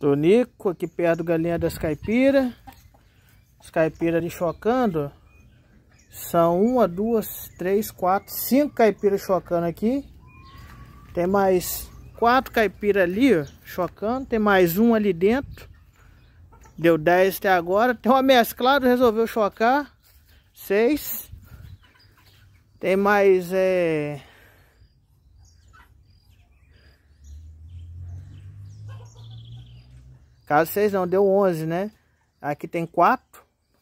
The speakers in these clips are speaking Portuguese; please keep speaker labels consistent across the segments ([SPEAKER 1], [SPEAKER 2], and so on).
[SPEAKER 1] Tonico, aqui perto do Galinha das Caipiras. As caipiras chocando, São uma, duas, três, quatro, cinco caipiras chocando aqui. Tem mais quatro caipiras ali, ó, chocando. Tem mais um ali dentro. Deu dez até agora. Tem uma mesclada, resolveu chocar. Seis. Tem mais é, Caso 6 não, deu 11, né? Aqui tem 4,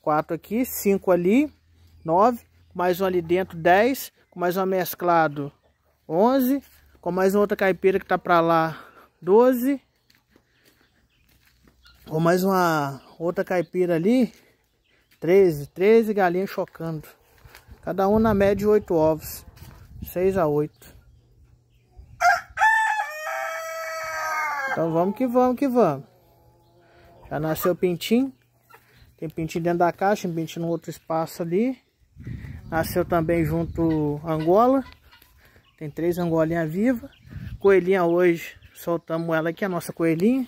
[SPEAKER 1] 4 aqui, 5 ali, 9, mais um ali dentro, 10, com mais um mesclado, 11, com mais uma outra caipira que tá para lá, 12, com mais uma outra caipira ali, 13, 13 galinhas chocando. Cada um na média de 8 ovos, 6 a 8. Então vamos que vamos que vamos. Já nasceu o pintinho. Tem pintinho dentro da caixa, tem pintinho no outro espaço ali. Nasceu também junto Angola. Tem três angolinhas vivas. Coelhinha hoje, soltamos ela aqui, a nossa coelhinha.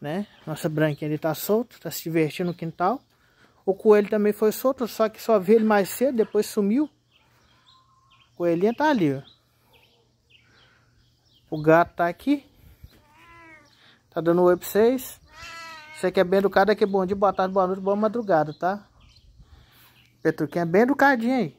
[SPEAKER 1] Né? Nossa branquinha ele tá solta, tá se divertindo no quintal. O coelho também foi solto, só que só vi ele mais cedo, depois sumiu. Coelhinha tá ali, ó. O gato tá aqui. Tá dando oi pra vocês. Você que é bem educado é é bom dia, boa tarde, boa noite, boa madrugada, tá? Petruquinha é bem educadinho aí.